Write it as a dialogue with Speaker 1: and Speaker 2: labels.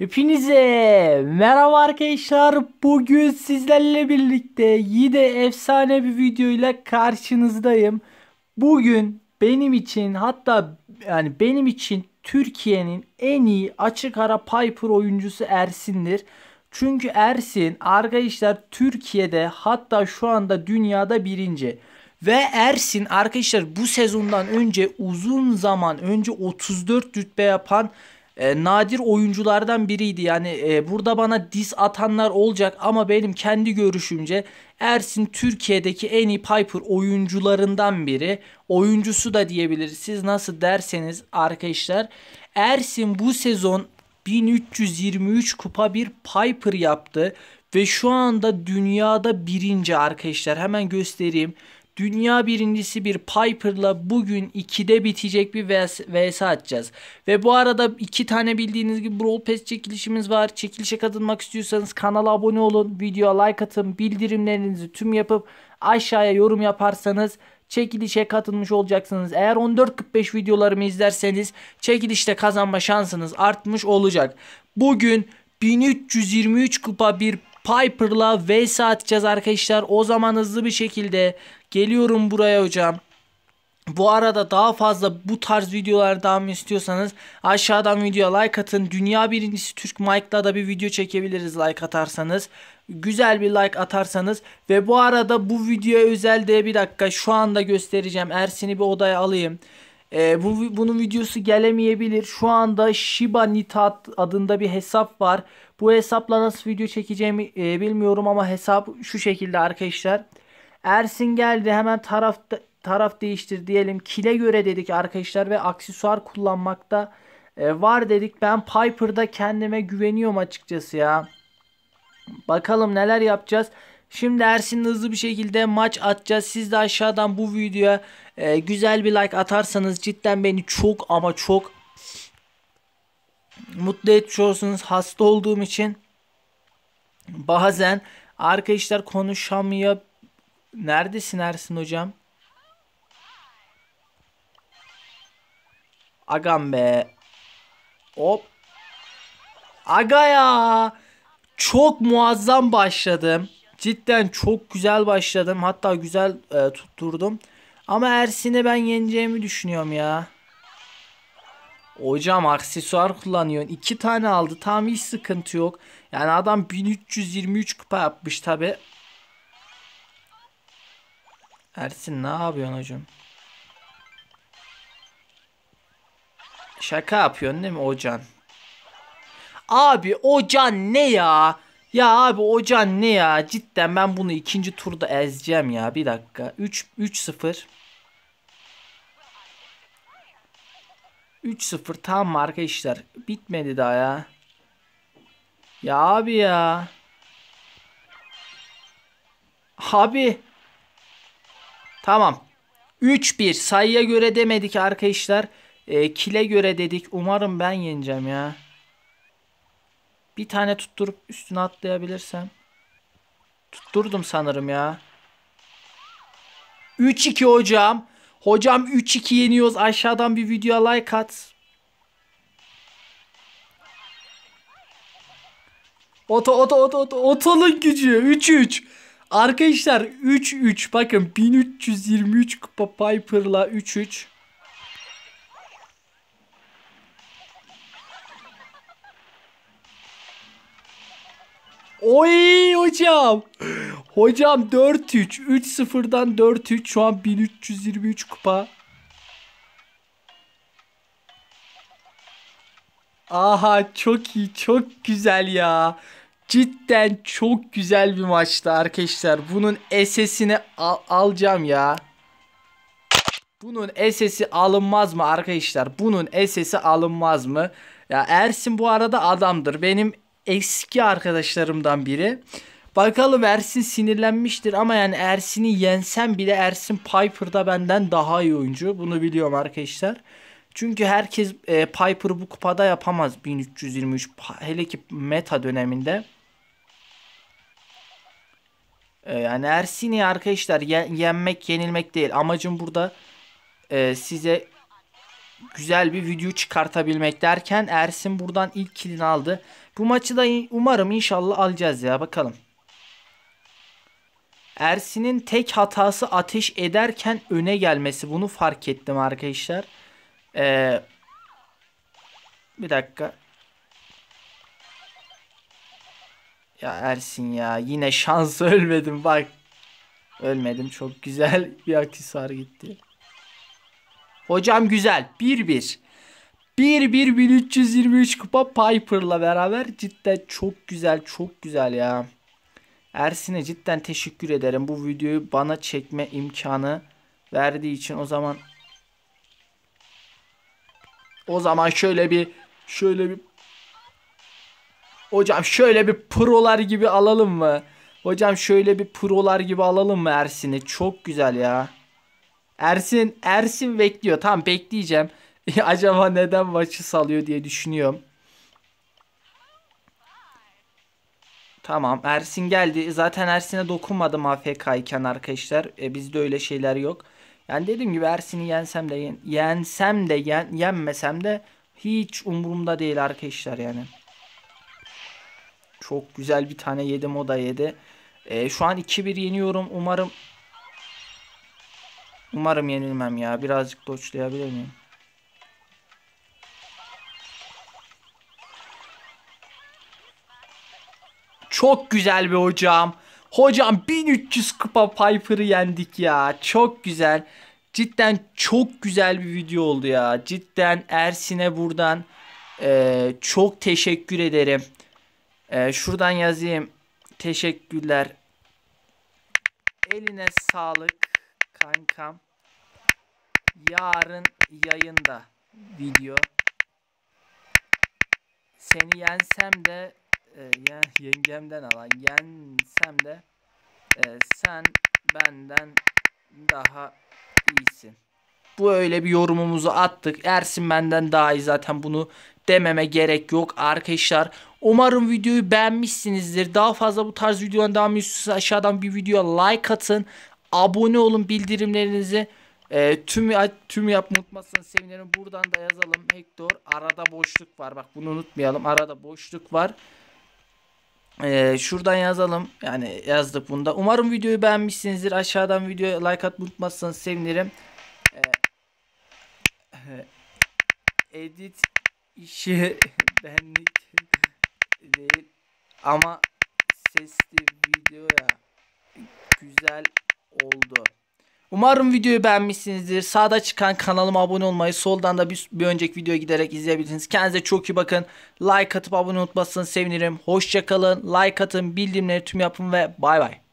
Speaker 1: Hepinize merhaba arkadaşlar. Bugün sizlerle birlikte yine efsane bir videoyla karşınızdayım. Bugün benim için hatta yani benim için Türkiye'nin en iyi açık ara Piper oyuncusu Ersin'dir. Çünkü Ersin arkadaşlar Türkiye'de hatta şu anda dünyada birinci. Ve Ersin arkadaşlar bu sezondan önce uzun zaman önce 34 rütbe yapan e, nadir oyunculardan biriydi. Yani e, burada bana diz atanlar olacak ama benim kendi görüşümce Ersin Türkiye'deki en iyi Piper oyuncularından biri. Oyuncusu da diyebiliriz. Siz nasıl derseniz arkadaşlar. Ersin bu sezon 1323 kupa bir Piper yaptı. Ve şu anda dünyada birinci arkadaşlar. Hemen göstereyim dünya birincisi bir Piper'la bugün 2'de bitecek bir vs, vs atacağız. Ve bu arada iki tane bildiğiniz gibi Brawl Pass çekilişimiz var. Çekilişe katılmak istiyorsanız kanala abone olun, videoya like atın, bildirimlerinizi tüm yapıp aşağıya yorum yaparsanız çekilişe katılmış olacaksınız. Eğer 14.45 videolarımı izlerseniz çekilişte kazanma şansınız artmış olacak. Bugün 1323 kupa bir Piper'la V atacağız arkadaşlar. O zaman hızlı bir şekilde geliyorum buraya hocam. Bu arada daha fazla bu tarz videolar daha mı istiyorsanız aşağıdan videoya like atın. Dünya birincisi Türk Mike'la da bir video çekebiliriz like atarsanız. Güzel bir like atarsanız ve bu arada bu videoya özel de bir dakika şu anda göstereceğim. Ersin'i bir odaya alayım. E, bu bunun videosu gelemeyebilir. Şu anda Shiba Nita adında bir hesap var. Bu hesapla nasıl video çekeceğimi e, bilmiyorum ama hesap şu şekilde arkadaşlar. Ersin geldi hemen taraf taraf değiştir diyelim. Kile göre dedik arkadaşlar ve aksesuar kullanmakta e, var dedik. Ben Piper'da kendime güveniyorum açıkçası ya. Bakalım neler yapacağız. Şimdi Ersin'le hızlı bir şekilde maç atacağız. Siz de aşağıdan bu videoya e, güzel bir like atarsanız cidden beni çok ama çok mutlu ediyorsunuz. Hasta olduğum için bazen arkadaşlar konuşamıyor. Neredesin Ersin hocam? Agam be. Hop. Aga ya. Çok muazzam başladım cidden çok güzel başladım. Hatta güzel e, tutturdum. Ama Ersin'i ben yeneceğimi düşünüyorum ya. Hocam aksesuar kullanıyorsun. iki tane aldı. Tam hiç sıkıntı yok. Yani adam 1323 kupa yapmış tabi. Ersin ne yapıyorsun hocam? Şaka yapıyorsun değil mi Ocan? Abi Ocan ne ya? Ya abi Ocan ne ya? Cidden ben bunu ikinci turda ezeceğim ya. Bir dakika. 3 3-0. 3-0 tam arkadaşlar. Bitmedi daha ya. Ya abi ya. Abi. Tamam. 3-1 sayıya göre demedik arkadaşlar. E, kile göre dedik. Umarım ben yeneceğim ya. Bir tane tutturup üstüne atlayabilirsem. Tutturdum sanırım ya. 3-2 hocam. Hocam 3-2 yeniyoruz. Aşağıdan bir videoya like at. Oto oto oto oto otonun gücü 3-3. Arkadaşlar 3-3 bakın 1323 Kupa Piper'la 3-3. Oy hocam. Hocam 4-3. 3-0'dan 4-3. Şu an 1323 kupa. Aha çok iyi. Çok güzel ya. Cidden çok güzel bir maçtı arkadaşlar. Bunun SS'ini al alacağım ya. Bunun SS'i alınmaz mı arkadaşlar? Bunun SS'i alınmaz mı? Ya Ersin bu arada adamdır. Benim eski arkadaşlarımdan biri. Bakalım Ersin sinirlenmiştir ama yani Ersin'i yensem bile Ersin Piper'da benden daha iyi oyuncu. Bunu biliyorum arkadaşlar. Çünkü herkes e, Piper'ı bu kupada yapamaz 1323 hele ki meta döneminde. E, yani Ersin'i arkadaşlar yen, yenmek yenilmek değil. Amacım burada e, size güzel bir video çıkartabilmek derken Ersin buradan ilk kilini aldı. Bu maçı da umarım inşallah alacağız ya bakalım. Ersin'in tek hatası ateş ederken öne gelmesi. Bunu fark ettim arkadaşlar. Ee, bir dakika. Ya Ersin ya yine şans ölmedim bak. Ölmedim çok güzel bir akisar gitti. Hocam güzel 1-1. 1-1-1323 kupa Piper'la beraber cidden çok güzel çok güzel ya. Ersin'e cidden teşekkür ederim. Bu videoyu bana çekme imkanı verdiği için o zaman o zaman şöyle bir şöyle bir Hocam şöyle bir prolar gibi alalım mı? Hocam şöyle bir prolar gibi alalım mı Ersin'i? Çok güzel ya. Ersin Ersin bekliyor. Tamam bekleyeceğim. acaba neden maçı salıyor diye düşünüyorum. Tamam Ersin geldi. Zaten Ersin'e dokunmadım AFK arkadaşlar. E, bizde öyle şeyler yok. Yani dediğim gibi Ersin'i yensem de yensem de yen, yenmesem de hiç umurumda değil arkadaşlar yani. Çok güzel bir tane yedim o da yedi. E, şu an 2-1 yeniyorum. Umarım Umarım yenilmem ya. Birazcık doçlayabilir miyim? Çok güzel bir hocam. Hocam 1300 kupa Piper'ı yendik ya. Çok güzel. Cidden çok güzel bir video oldu ya. Cidden Ersin'e buradan e, çok teşekkür ederim. E, şuradan yazayım. Teşekkürler. Eline sağlık kankam. Yarın yayında video. Seni yensem de e, yengemden alan yensem de e, sen benden daha iyisin. Bu öyle bir yorumumuzu attık. Ersin benden daha iyi zaten bunu dememe gerek yok arkadaşlar. Umarım videoyu beğenmişsinizdir. Daha fazla bu tarz videodan devam istiyorsanız aşağıdan bir videoya like atın. Abone olun bildirimlerinizi. E, tüm tüm yapma unutmasın sevinirim. Buradan da yazalım. Hector arada boşluk var. Bak bunu unutmayalım. Arada boşluk var. Ee, şuradan yazalım. Yani yazdık bunda. Umarım videoyu beğenmişsinizdir. Aşağıdan videoya like atmayı unutmazsanız sevinirim. Ee, e, edit işi benlik değil ama sesli videoya güzel oldu. Umarım videoyu beğenmişsinizdir. Sağda çıkan kanalıma abone olmayı, soldan da bir, bir önceki videoya giderek izleyebilirsiniz. Kendinize çok iyi bakın. Like atıp abone unutmasını sevinirim. Hoşçakalın. Like atın, bildirimleri tüm yapın ve bay bay.